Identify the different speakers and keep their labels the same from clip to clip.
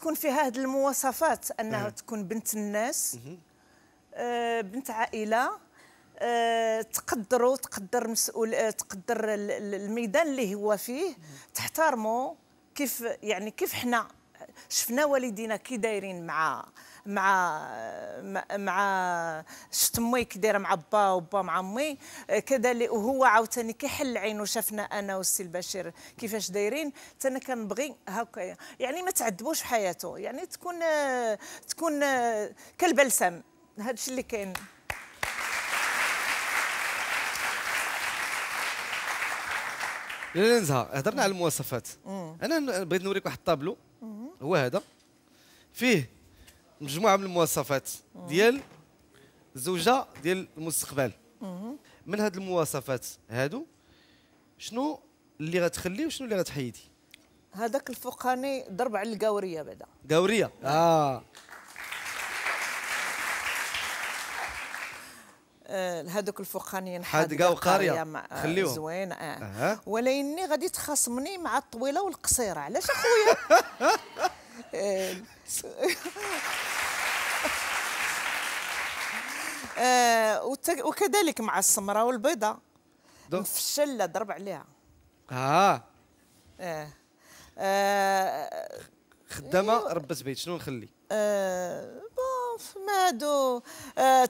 Speaker 1: تكون فيها هذه المواصفات انها تكون بنت الناس آه بنت عائله آه تقدروا تقدر مسؤول آه تقدر الميدان اللي هو فيه تحترموا كيف يعني كيف حنا شفنا والدينا كي دايرين مع مع مع شفت امي كي دايره مع با وبا مع امي كذلك وهو عاوتاني كيحل عينو شافنا انا والسي البشير كيفاش دايرين حتى انا كنبغي هكا يعني ما تعذبوش في حياته يعني تكون تكون كالبلسم هذا الشيء اللي كاين
Speaker 2: لا لا هضرنا على المواصفات انا بغيت نوريك واحد الطابلو هو هذا فيه مجموعه من المواصفات ديال الزوجه ديال المستقبل من هاد المواصفات هادو شنو اللي غتخلي وشنو اللي غتحيدي
Speaker 1: هذاك الفوقاني ضرب على القاوريه بعدا
Speaker 2: قاوريه نعم. اه
Speaker 1: هذوك آه، الفوقانيين حادقه وقاريه آه، خليهم زوين اه, آه. ولكني غادي تخاصمني مع الطويله والقصيره علاش اخويا آه، وكذلك مع السمراء والبيضة مفشلة ضرب عليها اه اه, آه، خدامة أيوه.
Speaker 2: ربت بيت شنو نخلي؟
Speaker 1: آه بون ما هادو آه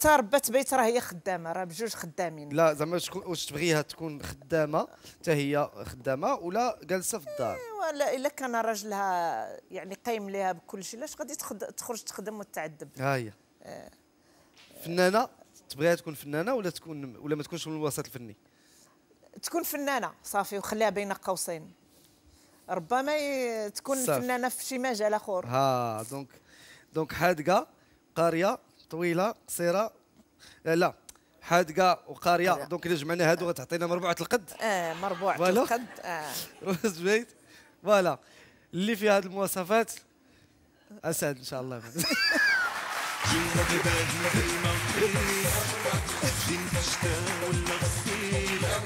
Speaker 1: تربت بيت راه هي خدامه راه بجوج خدامين
Speaker 2: لا زعما واش تبغيها تكون خدامه حتى هي خدامه ولا جالسه في الدار
Speaker 1: ايوا لا الا كان راجلها يعني قايم ليها بكل شيء علاش غادي تخرج تخدم وتعذب ها هي آه. فنانه
Speaker 2: تبغيها تكون فنانه ولا تكون ولا ما تكونش من الوسط الفني
Speaker 1: تكون فنانه صافي وخليها بين قوسين ربما تكون فنانه في شي مجال اخر
Speaker 2: ها دونك دونك حادقه قاريه طويله قصيره آه، لا حادقه وقاريه دونك الا جمعنا هادو غتعطينا مربوعه القد اه مربوعه القد اه روز بيت فوالا اللي في هذه المواصفات اسعد ان شاء الله